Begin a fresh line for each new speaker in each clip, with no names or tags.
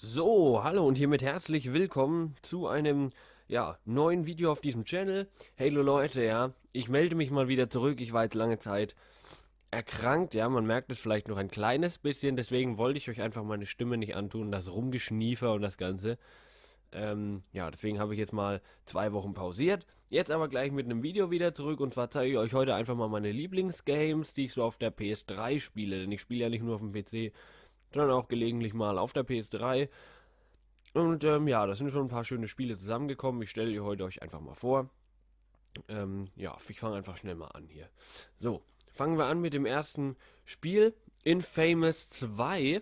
So, hallo und hiermit herzlich willkommen zu einem ja, neuen Video auf diesem Channel. Hallo Leute, ja, ich melde mich mal wieder zurück. Ich war jetzt lange Zeit erkrankt, ja, man merkt es vielleicht noch ein kleines bisschen. Deswegen wollte ich euch einfach meine Stimme nicht antun, das Rumgeschniefer und das Ganze. Ähm, ja, deswegen habe ich jetzt mal zwei Wochen pausiert. Jetzt aber gleich mit einem Video wieder zurück und zwar zeige ich euch heute einfach mal meine Lieblingsgames, die ich so auf der PS3 spiele. Denn ich spiele ja nicht nur auf dem PC, dann auch gelegentlich mal auf der PS3. Und ähm, ja, das sind schon ein paar schöne Spiele zusammengekommen. Ich stelle die heute euch einfach mal vor. Ähm, ja, ich fange einfach schnell mal an hier. So, fangen wir an mit dem ersten Spiel, Infamous 2.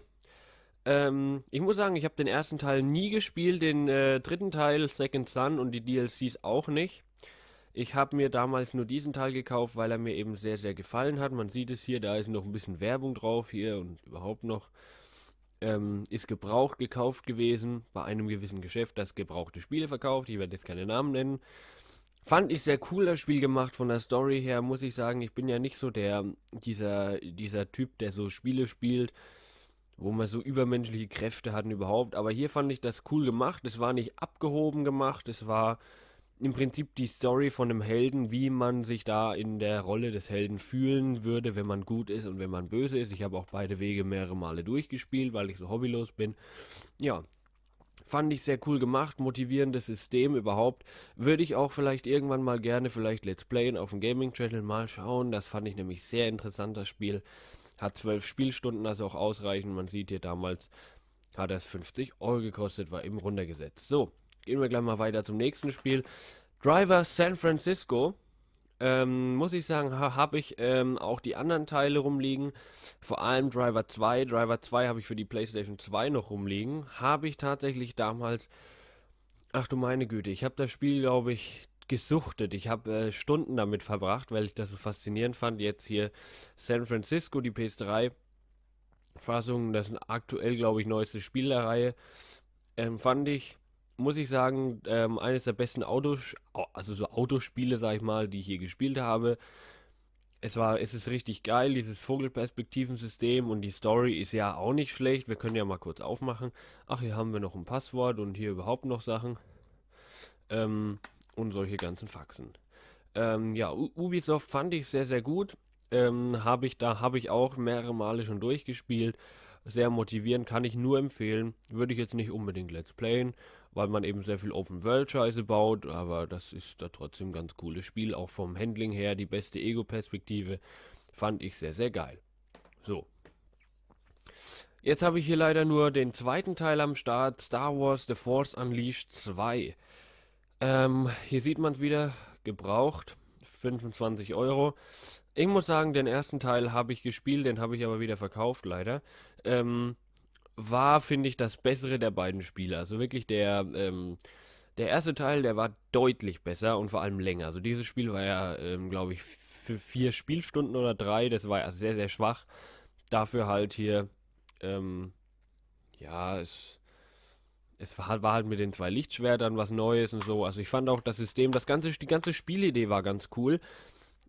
Ähm, ich muss sagen, ich habe den ersten Teil nie gespielt, den äh, dritten Teil, Second Son und die DLCs auch nicht. Ich habe mir damals nur diesen Teil gekauft, weil er mir eben sehr, sehr gefallen hat. Man sieht es hier, da ist noch ein bisschen Werbung drauf hier und überhaupt noch ähm, ist gebraucht gekauft gewesen bei einem gewissen Geschäft, das gebrauchte Spiele verkauft. Ich werde jetzt keine Namen nennen. Fand ich sehr cool das Spiel gemacht von der Story her, muss ich sagen. Ich bin ja nicht so der, dieser, dieser Typ, der so Spiele spielt, wo man so übermenschliche Kräfte hat überhaupt. Aber hier fand ich das cool gemacht. Es war nicht abgehoben gemacht, es war im Prinzip die Story von einem Helden, wie man sich da in der Rolle des Helden fühlen würde, wenn man gut ist und wenn man böse ist. Ich habe auch beide Wege mehrere Male durchgespielt, weil ich so hobbylos bin. Ja, Fand ich sehr cool gemacht, motivierendes System überhaupt. Würde ich auch vielleicht irgendwann mal gerne vielleicht Let's Playen auf dem Gaming Channel mal schauen. Das fand ich nämlich sehr interessant, das Spiel. Hat zwölf Spielstunden, also auch ausreichend. Man sieht hier damals hat das 50 Euro gekostet, war eben runtergesetzt. So, Gehen wir gleich mal weiter zum nächsten Spiel. Driver San Francisco. Ähm, muss ich sagen, ha, habe ich ähm, auch die anderen Teile rumliegen. Vor allem Driver 2. Driver 2 habe ich für die PlayStation 2 noch rumliegen. Habe ich tatsächlich damals. Ach du meine Güte, ich habe das Spiel, glaube ich, gesuchtet. Ich habe äh, Stunden damit verbracht, weil ich das so faszinierend fand. Jetzt hier San Francisco, die PS3. Fassung, das ist aktuell, glaube ich, neueste Spiel der Reihe. Ähm, fand ich muss ich sagen, ähm, eines der besten Autos, also so Autospiele, sag ich mal, die ich hier gespielt habe. Es war, es ist richtig geil, dieses Vogelperspektivensystem und die Story ist ja auch nicht schlecht. Wir können ja mal kurz aufmachen. Ach, hier haben wir noch ein Passwort und hier überhaupt noch Sachen. Ähm, und solche ganzen Faxen. Ähm, ja, Ubisoft fand ich sehr, sehr gut. Ähm, habe ich da habe ich auch mehrere Male schon durchgespielt. Sehr motivierend, kann ich nur empfehlen. Würde ich jetzt nicht unbedingt Let's Playen, weil man eben sehr viel Open World Scheiße baut, aber das ist da trotzdem ein ganz cooles Spiel, auch vom Handling her die beste Ego Perspektive fand ich sehr sehr geil. So. Jetzt habe ich hier leider nur den zweiten Teil am Start, Star Wars The Force Unleashed 2. Ähm, hier sieht man es wieder, gebraucht, 25 Euro ich muss sagen, den ersten Teil habe ich gespielt, den habe ich aber wieder verkauft, leider. Ähm, war, finde ich, das bessere der beiden Spiele. Also wirklich der, ähm, der erste Teil, der war deutlich besser und vor allem länger. Also dieses Spiel war ja, ähm, glaube ich, für vier Spielstunden oder drei. Das war ja sehr, sehr schwach. Dafür halt hier, ähm, ja, es es war, halt, war, halt mit den zwei Lichtschwertern was Neues und so. Also ich fand auch das System, das ganze, die ganze Spielidee war ganz cool.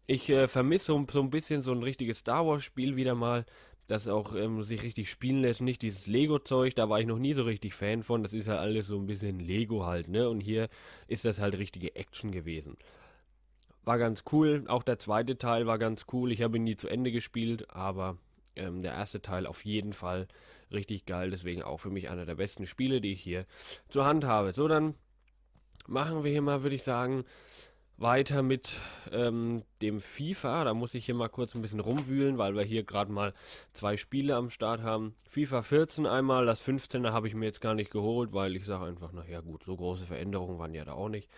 Ich äh, vermisse so, so, ein bisschen so ein richtiges Star Wars-Spiel wieder mal, das auch ähm, sich richtig spielen lässt. Nicht dieses Lego-Zeug, da war ich noch nie so richtig Fan von. Das ist ja halt alles so ein bisschen Lego halt, ne? Und hier ist das halt richtige Action gewesen. War ganz cool. Auch der zweite Teil war ganz cool. Ich habe ihn nie zu Ende gespielt, aber ähm, der erste Teil auf jeden Fall richtig geil. Deswegen auch für mich einer der besten Spiele, die ich hier zur Hand habe. So, dann machen wir hier mal, würde ich sagen, weiter mit ähm, dem FIFA. Da muss ich hier mal kurz ein bisschen rumwühlen, weil wir hier gerade mal zwei Spiele am Start haben. FIFA 14 einmal, das 15er habe ich mir jetzt gar nicht geholt, weil ich sage einfach, naja gut, so große Veränderungen waren ja da auch nicht.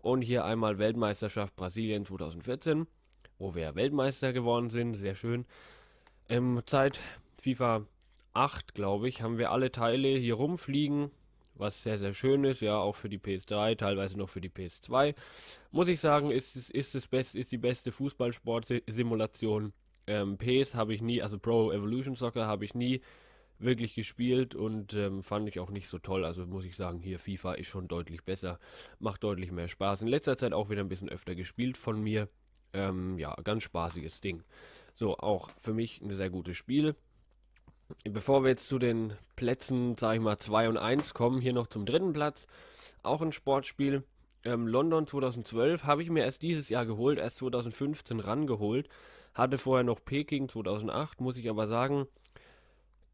Und hier einmal Weltmeisterschaft Brasilien 2014, wo wir Weltmeister geworden sind, sehr schön. Ähm, Zeit FIFA 8, glaube ich, haben wir alle Teile hier rumfliegen was sehr, sehr schön ist, ja, auch für die PS3, teilweise noch für die PS2. Muss ich sagen, ist, ist, ist, das best, ist die beste Fußballsportsimulation. Ähm, PS habe ich nie, also Pro Evolution Soccer habe ich nie wirklich gespielt und ähm, fand ich auch nicht so toll. Also muss ich sagen, hier FIFA ist schon deutlich besser, macht deutlich mehr Spaß. In letzter Zeit auch wieder ein bisschen öfter gespielt von mir. Ähm, ja, ganz spaßiges Ding. So, auch für mich ein sehr gutes Spiel. Bevor wir jetzt zu den Plätzen, sage ich mal, 2 und 1 kommen, hier noch zum dritten Platz. Auch ein Sportspiel. Ähm, London 2012 habe ich mir erst dieses Jahr geholt, erst 2015 rangeholt. Hatte vorher noch Peking 2008, muss ich aber sagen.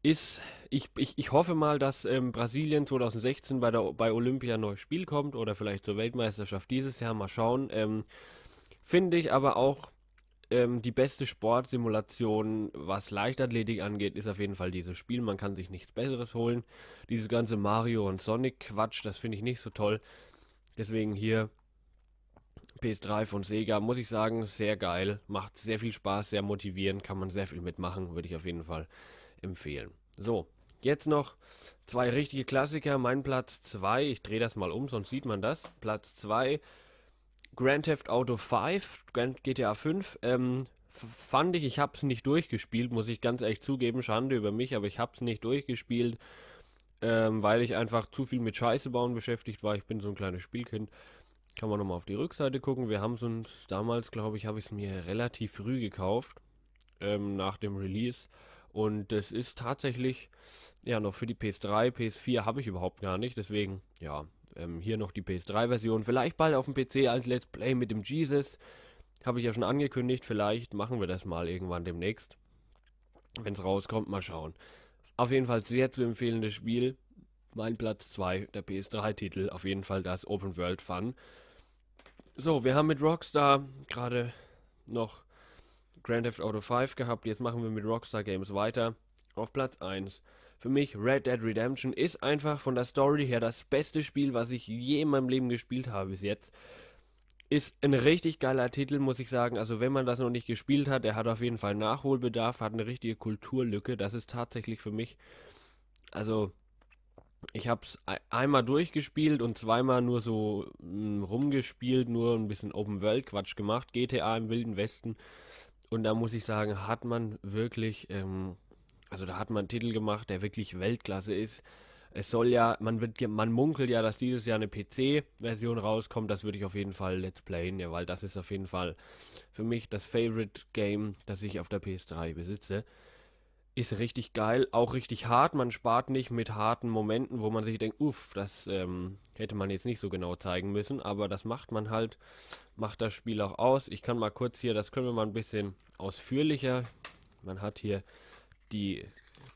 Ist, ich, ich, ich hoffe mal, dass ähm, Brasilien 2016 bei, der, bei Olympia ein neues Spiel kommt oder vielleicht zur Weltmeisterschaft dieses Jahr. Mal schauen. Ähm, Finde ich aber auch ähm, die beste Sportsimulation, was Leichtathletik angeht, ist auf jeden Fall dieses Spiel. Man kann sich nichts Besseres holen. Dieses ganze Mario und Sonic Quatsch, das finde ich nicht so toll. Deswegen hier PS3 von Sega, muss ich sagen, sehr geil. Macht sehr viel Spaß, sehr motivierend, kann man sehr viel mitmachen, würde ich auf jeden Fall empfehlen. So, jetzt noch zwei richtige Klassiker. Mein Platz 2, ich drehe das mal um, sonst sieht man das. Platz 2 Grand Theft Auto 5, Grand GTA 5, ähm, fand ich, ich habe es nicht durchgespielt, muss ich ganz ehrlich zugeben, Schande über mich, aber ich habe es nicht durchgespielt, ähm, weil ich einfach zu viel mit Scheiße bauen beschäftigt war. Ich bin so ein kleines Spielkind. Kann man nochmal auf die Rückseite gucken. Wir haben es uns damals, glaube ich, habe ich es mir relativ früh gekauft, ähm, nach dem Release. Und das ist tatsächlich, ja, noch für die PS3, PS4 habe ich überhaupt gar nicht. Deswegen, ja, ähm, hier noch die PS3-Version. Vielleicht bald auf dem PC als Let's Play mit dem Jesus. Habe ich ja schon angekündigt. Vielleicht machen wir das mal irgendwann demnächst. Wenn es rauskommt, mal schauen. Auf jeden Fall sehr zu empfehlendes Spiel. Mein Platz 2, der PS3-Titel. Auf jeden Fall das Open World Fun. So, wir haben mit Rockstar gerade noch Grand Theft Auto 5 gehabt. Jetzt machen wir mit Rockstar Games weiter. Auf Platz 1 für mich Red Dead Redemption ist einfach von der Story her das beste Spiel, was ich je in meinem Leben gespielt habe bis jetzt. Ist ein richtig geiler Titel, muss ich sagen. Also wenn man das noch nicht gespielt hat, der hat auf jeden Fall Nachholbedarf, hat eine richtige Kulturlücke. Das ist tatsächlich für mich. Also ich habe es einmal durchgespielt und zweimal nur so hm, rumgespielt, nur ein bisschen Open World Quatsch gemacht, GTA im Wilden Westen. Und da muss ich sagen, hat man wirklich ähm, also da hat man einen Titel gemacht, der wirklich Weltklasse ist. Es soll ja, man wird, man munkelt ja, dass dieses Jahr eine PC-Version rauskommt. Das würde ich auf jeden Fall Let's Playen, ja, weil das ist auf jeden Fall für mich das Favorite Game, das ich auf der PS3 besitze. Ist richtig geil, auch richtig hart. Man spart nicht mit harten Momenten, wo man sich denkt, uff, das ähm, hätte man jetzt nicht so genau zeigen müssen. Aber das macht man halt, macht das Spiel auch aus. Ich kann mal kurz hier, das können wir mal ein bisschen ausführlicher. Man hat hier die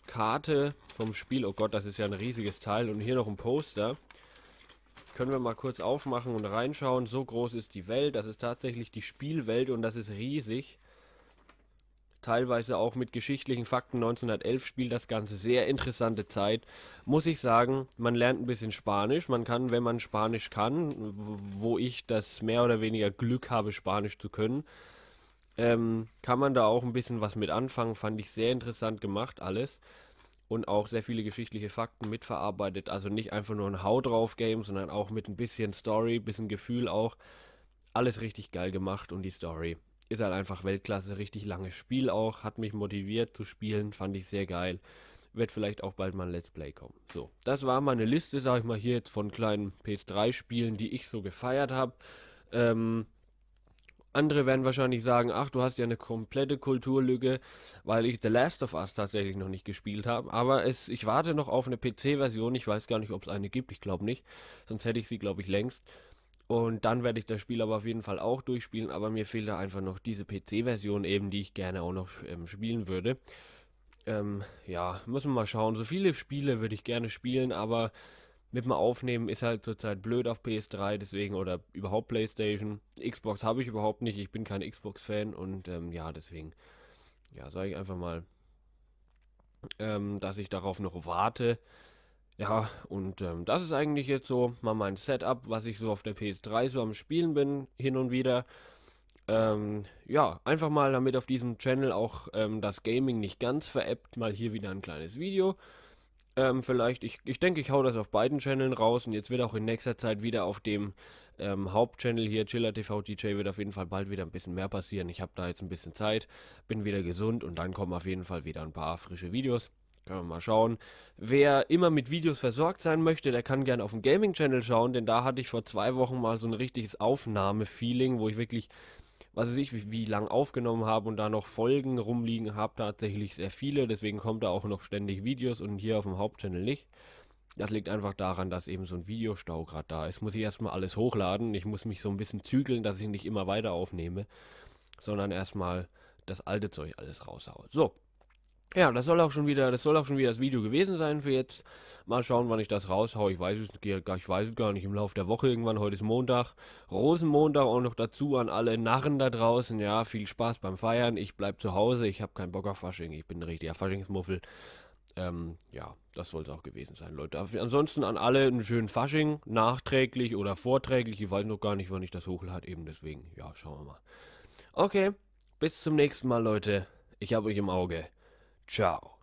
Karte vom Spiel. Oh Gott, das ist ja ein riesiges Teil. Und hier noch ein Poster. Können wir mal kurz aufmachen und reinschauen. So groß ist die Welt. Das ist tatsächlich die Spielwelt und das ist riesig. Teilweise auch mit geschichtlichen Fakten. 1911 spielt das Ganze. Sehr interessante Zeit. Muss ich sagen, man lernt ein bisschen Spanisch. Man kann, wenn man Spanisch kann, wo ich das mehr oder weniger Glück habe, Spanisch zu können, ähm, kann man da auch ein bisschen was mit anfangen. Fand ich sehr interessant gemacht, alles. Und auch sehr viele geschichtliche Fakten mitverarbeitet. Also nicht einfach nur ein Hau drauf Game, sondern auch mit ein bisschen Story, bisschen Gefühl auch. Alles richtig geil gemacht und die Story ist halt einfach Weltklasse. Richtig langes Spiel auch. Hat mich motiviert zu spielen. Fand ich sehr geil. Wird vielleicht auch bald mal ein Let's Play kommen. So, das war meine Liste, sag ich mal, hier jetzt von kleinen PS3-Spielen, die ich so gefeiert habe. Ähm, andere werden wahrscheinlich sagen, ach, du hast ja eine komplette Kulturlücke, weil ich The Last of Us tatsächlich noch nicht gespielt habe. Aber es, ich warte noch auf eine PC-Version. Ich weiß gar nicht, ob es eine gibt. Ich glaube nicht. Sonst hätte ich sie, glaube ich, längst. Und dann werde ich das Spiel aber auf jeden Fall auch durchspielen. Aber mir fehlt da einfach noch diese PC-Version eben, die ich gerne auch noch ähm, spielen würde. Ähm, ja, müssen wir mal schauen. So viele Spiele würde ich gerne spielen, aber mit dem Aufnehmen ist halt zurzeit blöd auf PS3, deswegen oder überhaupt PlayStation. Xbox habe ich überhaupt nicht, ich bin kein Xbox-Fan und ähm, ja, deswegen, ja, sage ich einfach mal, ähm, dass ich darauf noch warte. Ja, und ähm, das ist eigentlich jetzt so mal mein Setup, was ich so auf der PS3 so am Spielen bin, hin und wieder. Ähm, ja, einfach mal damit auf diesem Channel auch ähm, das Gaming nicht ganz veräppt, mal hier wieder ein kleines Video. Ähm, vielleicht, ich, ich denke, ich hau das auf beiden Channeln raus und jetzt wird auch in nächster Zeit wieder auf dem ähm, Hauptchannel hier, Chiller TV DJ, wird auf jeden Fall bald wieder ein bisschen mehr passieren. Ich habe da jetzt ein bisschen Zeit, bin wieder gesund und dann kommen auf jeden Fall wieder ein paar frische Videos. Können wir mal schauen. Wer immer mit Videos versorgt sein möchte, der kann gerne auf dem Gaming-Channel schauen, denn da hatte ich vor zwei Wochen mal so ein richtiges Aufnahme-Feeling, wo ich wirklich was weiß ich, wie, wie lang aufgenommen habe und da noch Folgen rumliegen habe, tatsächlich sehr viele. Deswegen kommt da auch noch ständig Videos und hier auf dem Hauptchannel nicht. Das liegt einfach daran, dass eben so ein Videostau gerade da ist. Muss ich erstmal alles hochladen. Ich muss mich so ein bisschen zügeln, dass ich nicht immer weiter aufnehme, sondern erstmal das alte Zeug alles raushaue. So, ja, das soll auch schon wieder, das soll auch schon wieder das Video gewesen sein für jetzt. Mal schauen, wann ich das raushaue. Ich weiß es, ich weiß es gar nicht. Im Laufe der Woche irgendwann. Heute ist Montag, Rosenmontag auch noch dazu an alle Narren da draußen. Ja, viel Spaß beim Feiern. Ich bleib zu Hause. Ich habe keinen Bock auf Fasching. Ich bin ein richtiger Faschingsmuffel. Ähm, ja, das soll es auch gewesen sein, Leute. Ansonsten an alle einen schönen Fasching, nachträglich oder vorträglich. Ich weiß noch gar nicht, wann ich das hochlade. Eben deswegen. Ja, schauen wir mal. Okay, bis zum nächsten Mal, Leute. Ich habe euch im Auge. 赵。